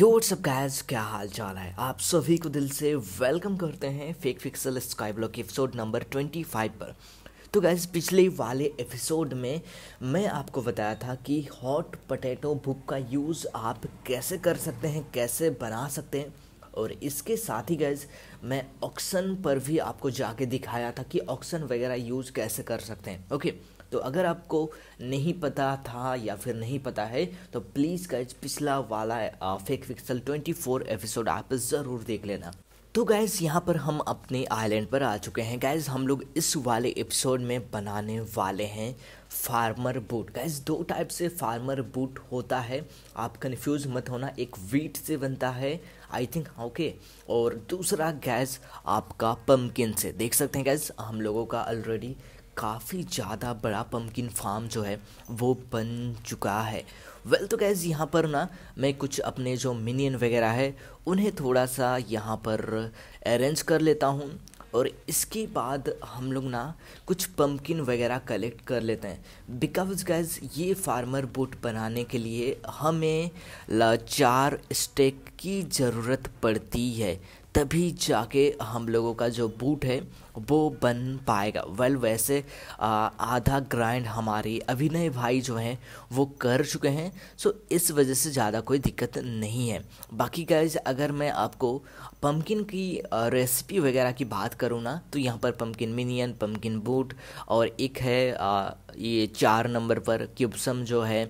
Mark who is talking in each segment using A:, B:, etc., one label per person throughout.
A: योट्स up guys क्या हाल चाल है आप सभी को दिल से वेलकम करते हैं फेक फिक्सल sky block episode number five पर तो गैज पिछले वाले एपिसोड में मैं आपको बताया था कि हॉट पटेटो बुक का यूज़ आप कैसे कर सकते हैं कैसे बना सकते हैं और इसके साथ ही गैज मैं ऑक्शन पर भी आपको जाके दिखाया था कि ऑक्शन वगैरह यूज़ कैसे कर सकते हैं ओके okay. तो अगर आपको नहीं पता था या फिर नहीं पता है तो प्लीज़ गाइज पिछला वाला फेक पिक्सल 24 एपिसोड आप ज़रूर देख लेना तो गैज़ यहाँ पर हम अपने आइलैंड पर आ चुके हैं गैज़ हम लोग इस वाले एपिसोड में बनाने वाले हैं फार्मर बूट गैस दो टाइप से फार्मर बूट होता है आप कन्फ्यूज मत होना एक वीट से बनता है आई थिंक ओके और दूसरा गैस आपका पम्पकिन से देख सकते हैं गैस हम लोगों का ऑलरेडी काफ़ी ज़्यादा बड़ा पम्पकिन फार्म जो है वो बन चुका है वेल well, तो गैज़ यहाँ पर ना मैं कुछ अपने जो मिनियन वगैरह है उन्हें थोड़ा सा यहाँ पर अरेंज कर लेता हूँ और इसके बाद हम लोग ना कुछ पम्पकिन वगैरह कलेक्ट कर लेते हैं बिकॉज गैज ये फार्मर बोट बनाने के लिए हमें चार स्टेक की ज़रूरत पड़ती है तभी जाके हम लोगों का जो बूट है वो बन पाएगा वेल well, वैसे आधा ग्राइंड हमारे अभिनय भाई जो हैं वो कर चुके हैं सो इस वजह से ज़्यादा कोई दिक्कत नहीं है बाकी गाइज अगर मैं आपको पम्पकिन की रेसिपी वगैरह की बात करूँ ना तो यहाँ पर पम्पकिन मिनियन पम्पकिन बूट और एक है आ, ये चार नंबर पर क्यूबसम जो है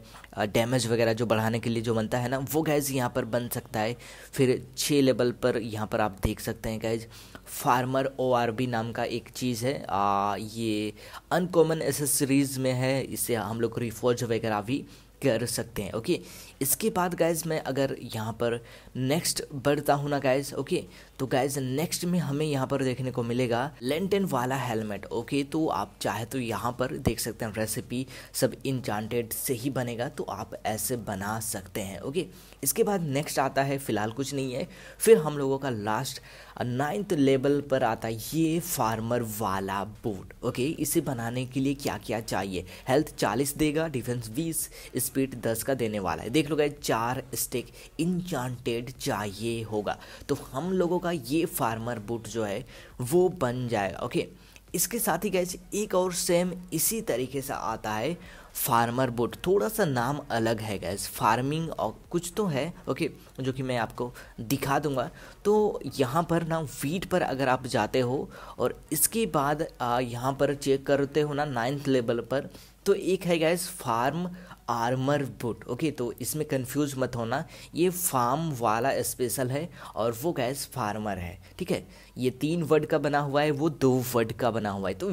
A: डैमेज वगैरह जो बढ़ाने के लिए जो बनता है ना वो गैज़ यहाँ पर बन सकता है फिर छः लेवल पर यहाँ पर आप देख सकते हैं गैज फार्मर ओ नाम का का एक चीज़ है आ, ये अनकॉमन एसेसरीज़ में है इसे हम लोग रिफोर्ज वगैरह भी कर सकते हैं ओके इसके बाद गाइज मैं अगर यहाँ पर नेक्स्ट बढ़ता हूँ ना गाइज ओके तो गाइज नेक्स्ट में हमें यहाँ पर देखने को मिलेगा लेंटेन वाला हेलमेट ओके तो आप चाहे तो यहाँ पर देख सकते हैं रेसिपी सब इंचांटेड से ही बनेगा तो आप ऐसे बना सकते हैं ओके इसके बाद नेक्स्ट आता है फिलहाल कुछ नहीं है फिर हम लोगों का लास्ट नाइन्थ लेवल पर आता है ये फार्मर वाला बोट ओके इसे बनाने के लिए क्या क्या चाहिए हेल्थ चालीस देगा डिफेंस बीस स्पीड दस का देने वाला है देख देख लो गए चार स्टिक इनचांटेड चाहिए होगा तो हम लोगों का ये फार्मर बूट जो है वो बन जाएगा ओके इसके साथ ही गैस एक और सेम इसी तरीके से आता है फार्मर बोट थोड़ा सा नाम अलग है गैस फार्मिंग और कुछ तो है ओके जो कि मैं आपको दिखा दूंगा तो यहाँ पर ना वीट पर अगर आप जाते हो और इसके बाद यहाँ पर चेक करते हो ना नाइन्थ लेवल पर तो एक है guys farm armour boot okay तो इसमें कंफ्यूज मत होना ये फार्म वाला स्पेशल है और वो गैस फार्मर है ठीक है ये तीन वर्ड का बना हुआ है वो दो वर्ड का बना हुआ है तो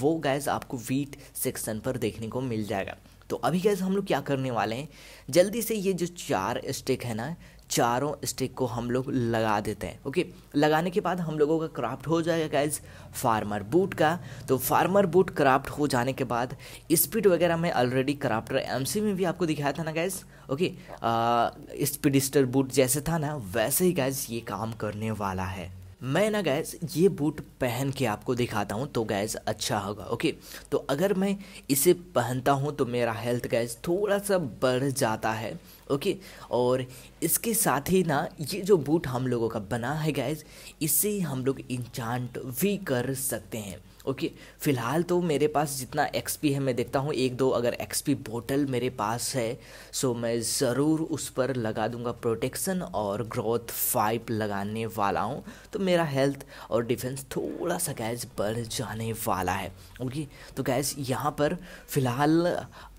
A: वो गैस आपको वीट सेक्शन पर देखने को मिल जाएगा तो अभी गैस हम लोग क्या करने वाले हैं जल्दी से ये जो चार स्टिक है ना चारों स्टिक को हम लोग लगा देते हैं ओके लगाने के बाद हम लोगों का क्राफ्ट हो जाएगा गाइज फार्मर बूट का तो फार्मर बूट क्राफ्ट हो जाने के बाद स्पीड वगैरह मैं ऑलरेडी क्राफ्टर सी में भी आपको दिखाया था ना गाइज ओके स्पीडिस्टर बूट जैसे था ना वैसे ही गाइज ये काम करने वाला है मैं ना गैस ये बूट पहन के आपको दिखाता हूँ तो गैस अच्छा होगा ओके तो अगर मैं इसे पहनता हूँ तो मेरा हेल्थ गैस थोड़ा सा बढ़ जाता है ओके और इसके साथ ही ना ये जो बूट हम लोगों का बना है गैस इसे हम लोग इंचांट भी कर सकते हैं ओके फ़िलहाल तो मेरे पास जितना एक्सपी है मैं देखता हूँ एक दो अगर एक्सपी बोटल मेरे पास है सो मैं ज़रूर उस पर लगा दूंगा प्रोटेक्शन और ग्रोथ फाइप लगाने वाला हूँ तो मेरा हेल्थ और डिफेंस थोड़ा सा गैस बढ़ जाने वाला है ओके तो गैस यहाँ पर फ़िलहाल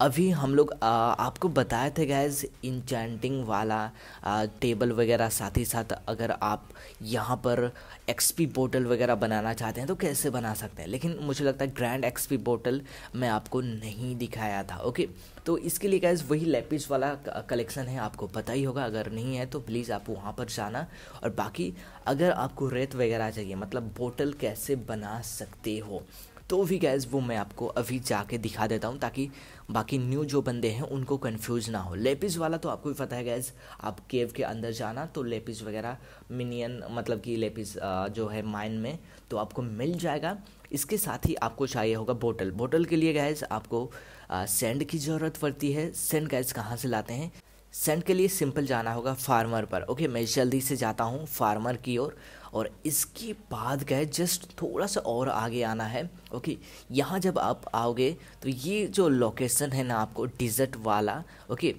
A: अभी हम लोग आ, आपको बताए थे गैस इंचैंटिंग वाला आ, टेबल वगैरह साथ ही साथ अगर आप यहाँ पर एक्सपी बोटल वगैरह बनाना चाहते हैं तो कैसे बना सकते हैं लेकिन मुझे लगता है ग्रैंड एक्सपी बोटल मैं आपको नहीं दिखाया था ओके तो इसके लिए गाइज वही लेपिज वाला कलेक्शन है आपको पता ही होगा अगर नहीं है तो प्लीज़ आप वहाँ पर जाना और बाकी अगर आपको रेत वगैरह चाहिए मतलब बोटल कैसे बना सकते हो तो भी गैस वो मैं आपको अभी जाके दिखा देता हूँ ताकि बाकी न्यू जो बंदे हैं उनको कन्फ्यूज ना हो लेपिस वाला तो आपको भी पता है गैस आप केव के अंदर जाना तो लेपिस वगैरह मिनियन मतलब कि लेपिस जो है माइन में तो आपको मिल जाएगा इसके साथ ही आपको चाहिए होगा बोटल बोटल के लिए गैस आपको सेंड की ज़रूरत पड़ती है सेंड गैस कहाँ से लाते हैं सेंड के लिए सिंपल जाना होगा फार्मर पर ओके मैं जल्दी से जाता हूँ फार्मर की ओर और, इसके बाद गए जस्ट थोड़ा सा और आगे आना है ओके यहाँ जब आप आओगे तो ये जो लोकेशन है ना आपको डिज़र्ट वाला ओके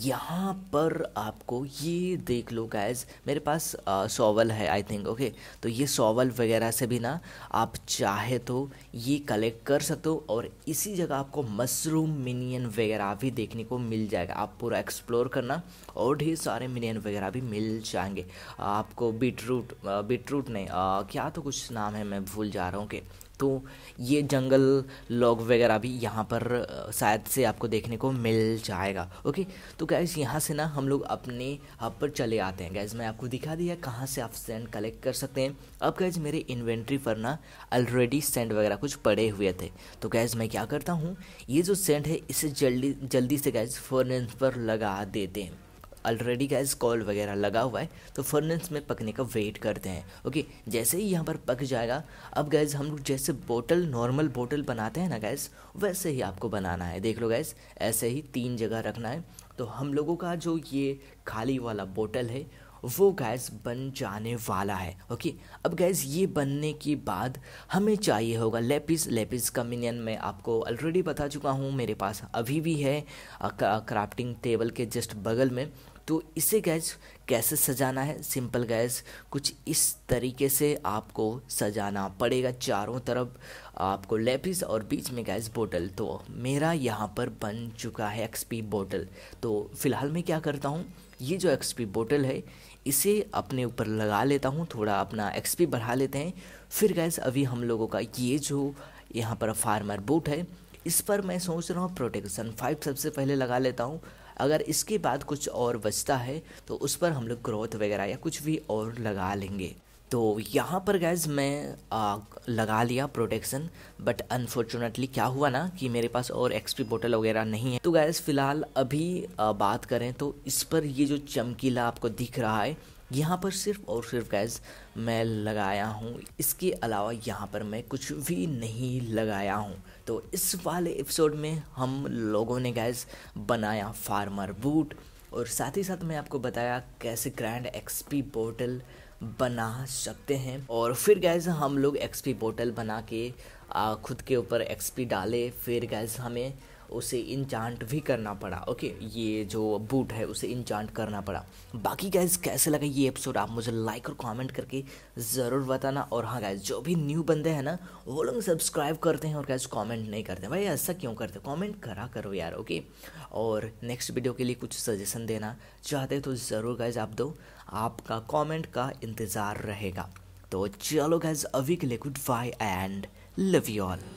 A: यहाँ पर आपको ये देख लो गैज़ मेरे पास सोवल है आई थिंक ओके तो ये सोवल वगैरह से भी ना आप चाहे तो ये कलेक्ट कर सकते हो और इसी जगह आपको मशरूम मिनियन वगैरह भी देखने को मिल जाएगा आप पूरा एक्सप्लोर करना और ढेर सारे मिनियन वगैरह भी मिल जाएंगे आपको बीट रूट बीट रूट नहीं आ, क्या तो कुछ नाम है मैं भूल जा रहा हूँ कि तो ये जंगल लॉग वगैरह भी यहाँ पर शायद से आपको देखने को मिल जाएगा ओके तो गैस यहाँ से ना हम लोग अपने हब पर चले आते हैं गैस मैं आपको दिखा दिया कहाँ से आप सेंड कलेक्ट कर सकते हैं अब गैस मेरे इन्वेंट्री पर ना ऑलरेडी सेंड वगैरह कुछ पड़े हुए थे तो गैस मैं क्या करता हूँ ये जो सेंड है इसे जल्दी जल्दी से गैस फॉरन पर लगा देते हैं ऑलरेडी का कॉल वगैरह लगा हुआ है तो फर्नेस में पकने का वेट करते हैं ओके जैसे ही यहाँ पर पक जाएगा अब गैस हम लोग जैसे बोतल नॉर्मल बोतल बनाते हैं ना गैस वैसे ही आपको बनाना है देख लो गैस ऐसे ही तीन जगह रखना है तो हम लोगों का जो ये खाली वाला बोतल है वो गैस बन जाने वाला है ओके अब गैस ये बनने के बाद हमें चाहिए होगा लेपिस लेपिस का मिनियन मैं आपको ऑलरेडी बता चुका हूँ मेरे पास अभी भी है क्राफ्टिंग टेबल के जस्ट बगल में तो इसे गैस कैसे सजाना है सिंपल गैस कुछ इस तरीके से आपको सजाना पड़ेगा चारों तरफ आपको लेपिस और बीच में गैस बोतल तो मेरा यहाँ पर बन चुका है एक्सपी बोतल तो फ़िलहाल मैं क्या करता हूँ ये जो एक्सपी बोतल है इसे अपने ऊपर लगा लेता हूँ थोड़ा अपना एक्सपी बढ़ा लेते हैं फिर गैस अभी हम लोगों का ये जो यहाँ पर फार्मर बूट है इस पर मैं सोच रहा हूँ प्रोटेक्शन फाइव सबसे पहले लगा लेता हूँ अगर इसके बाद कुछ और बचता है तो उस पर हम लोग ग्रोथ वगैरह या कुछ भी और लगा लेंगे तो यहाँ पर गैज़ मैं आ, लगा लिया प्रोटेक्शन बट अनफॉर्चुनेटली क्या हुआ ना कि मेरे पास और एक्सपी बोतल वगैरह नहीं है तो गैज़ फ़िलहाल अभी आ, बात करें तो इस पर ये जो चमकीला आपको दिख रहा है यहाँ पर सिर्फ और सिर्फ गैस मैं लगाया हूँ इसके अलावा यहाँ पर मैं कुछ भी नहीं लगाया हूँ तो इस वाले एपिसोड में हम लोगों ने गैस बनाया फार्मर बूट और साथ ही साथ मैं आपको बताया कैसे ग्रैंड एक्सपी पोर्टल बना सकते हैं और फिर गैस हम लोग एक्सपी पोर्टल बना के खुद के ऊपर एक्सपी डाले फिर गैस हमें उसे इंचांट भी करना पड़ा ओके ये जो बूट है उसे इंचांट करना पड़ा बाकी गैस कैसे लगा ये एपिसोड आप मुझे लाइक और कमेंट करके ज़रूर बताना और हाँ गैस जो भी न्यू बंदे हैं ना वो लोग सब्सक्राइब करते हैं और गैस कमेंट नहीं करते भाई ऐसा क्यों करते कमेंट करा करो यार ओके और नेक्स्ट वीडियो के लिए कुछ सजेशन देना चाहते तो ज़रूर गैस आप दो आपका कॉमेंट का इंतज़ार रहेगा तो चलो गैस अभी के लिए goodbye and love you all